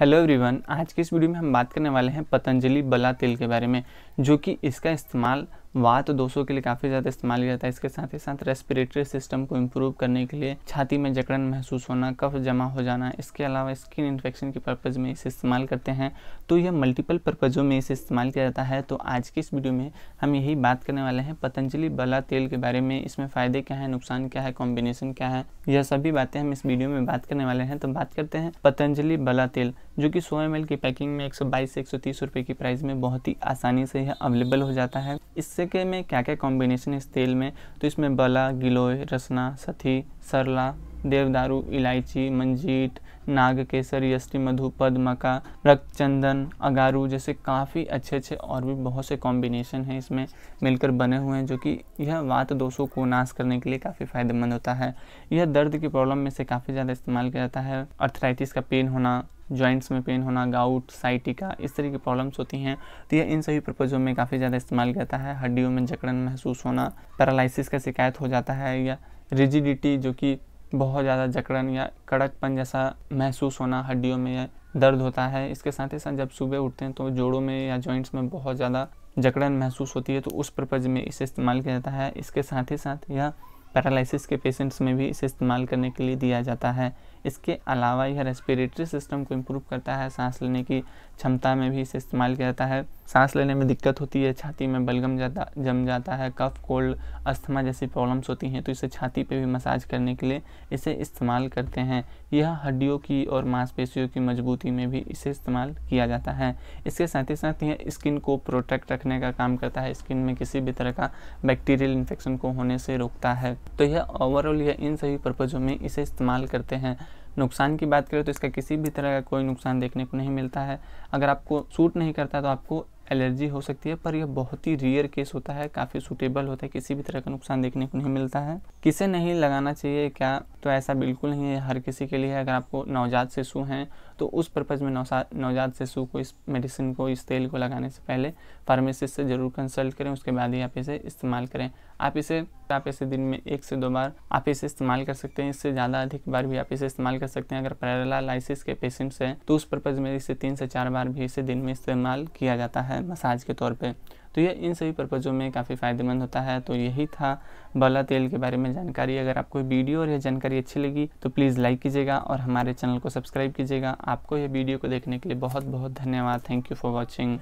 hello everyone आज के इस वीडियो में हम बात करने वाले हैं पतंजलि बला तेल के बारे में जो कि इसका इस्तेमाल वा तो दोषों के लिए काफ़ी ज़्यादा इस्तेमाल किया जाता है इसके साथ ही साथ रेस्पिरेटरी सिस्टम को इम्प्रूव करने के लिए छाती में जकड़न महसूस होना कफ जमा हो जाना इसके अलावा स्किन इन्फेक्शन के पर्पज़ में इसे इस्तेमाल करते हैं तो यह मल्टीपल पर्पज़ों में इसे इस्तेमाल किया जाता है तो आज की इस वीडियो में हम यही बात करने वाले हैं पतंजलि बला तेल के बारे में इसमें फ़ायदे क्या है नुकसान क्या है कॉम्बिनेशन क्या है यह सभी बातें हम इस वीडियो में बात करने वाले हैं तो बात करते हैं पतंजलि बला तेल जो कि सौ एम की पैकिंग में एक सौ से एक सौ की प्राइस में बहुत ही आसानी से यह अवेलेबल हो जाता है इससे जैसे में क्या क्या कॉम्बिनेशन इस तेल में तो इसमें बला गिलोय रसना सथी सरला देवदारू इलायची मंजीट नाग केसर यष्टि मधु पद रक्त रक्तचंदन अगारू जैसे काफ़ी अच्छे अच्छे और भी बहुत से कॉम्बिनेशन हैं इसमें मिलकर बने हुए हैं जो कि यह वात दोषों को नाश करने के लिए काफ़ी फायदेमंद होता है यह दर्द की प्रॉब्लम में से काफ़ी ज़्यादा इस्तेमाल किया जाता है अर्थराइटिस का पेन होना जॉइंट्स में पेन होना गाउट साइटिका इस तरह की प्रॉब्लम्स होती हैं तो यह इन सभी पर्पज़ों में काफ़ी ज़्यादा इस्तेमाल करता है हड्डियों में जकड़न महसूस होना पैरालिसिस का शिकायत हो जाता है या रिजिडिटी जो कि बहुत ज़्यादा जकड़न या कड़कपन जैसा महसूस होना हड्डियों में दर्द होता है इसके साथ ही साथ जब सुबह उठते हैं तो जोड़ों में या जॉइंट्स में बहुत ज़्यादा जकड़न महसूस होती है तो उस पर्पज़ में इसे इस्तेमाल किया जाता है इसके साथ ही साथ यह पैरालिसिस के पेशेंट्स में भी इसे इस्तेमाल करने के लिए दिया जाता है इसके अलावा यह रेस्पिरेटरी सिस्टम को इम्प्रूव करता है सांस लेने की क्षमता में भी इसे इस्तेमाल किया जाता है सांस लेने में दिक्कत होती है छाती में बलगम जाता जम जाता है कफ कोल्ड अस्थमा जैसी प्रॉब्लम्स होती हैं तो इसे छाती पे भी मसाज करने के लिए इसे इस्तेमाल करते हैं यह हड्डियों की और मांसपेशियों की मजबूती में भी इसे इस्तेमाल किया जाता है इसके साथ ही साथ यह स्किन को प्रोटेक्ट रखने का काम करता है स्किन में किसी भी तरह का बैक्टीरियल इन्फेक्शन को होने से रोकता है तो यह ओवरऑल यह इन सभी पर्पज़ों में इसे इस्तेमाल करते हैं नुकसान की बात करें तो इसका किसी भी तरह का कोई नुकसान देखने को नहीं मिलता है अगर आपको सूट नहीं करता तो आपको एलर्जी हो सकती है पर यह बहुत ही रियर केस होता है काफ़ी सूटेबल होता है किसी भी तरह का नुकसान देखने को नहीं मिलता है किसे नहीं लगाना चाहिए क्या तो ऐसा बिल्कुल नहीं है हर किसी के लिए अगर आपको नवजात शिशु हैं तो उस पर्पज़ में नवजात शिशु को इस मेडिसिन को इस तेल को लगाने से पहले फार्मेसिस्ट से ज़रूर कंसल्ट करें उसके बाद ही आप इसे इस्तेमाल करें आप इसे आप इसे दिन में एक से दो बार आप इसे इस्तेमाल कर सकते हैं इससे ज़्यादा अधिक बार भी आप इसे इस्तेमाल कर सकते हैं अगर पैरालाइसिस के पेशेंट्स हैं तो उस पर्पज़ में इसे तीन से चार बार भी इसे दिन में इस्तेमाल किया जाता है मसाज के तौर पर तो यह इन सभी पर्पज़ों में काफ़ी फ़ायदेमंद होता है तो यही था बला तेल के बारे में जानकारी अगर आपको वीडियो और यह जानकारी अच्छी लगी तो प्लीज़ लाइक कीजिएगा और हमारे चैनल को सब्सक्राइब कीजिएगा आपको यह वीडियो को देखने के लिए बहुत बहुत धन्यवाद थैंक यू फॉर वॉचिंग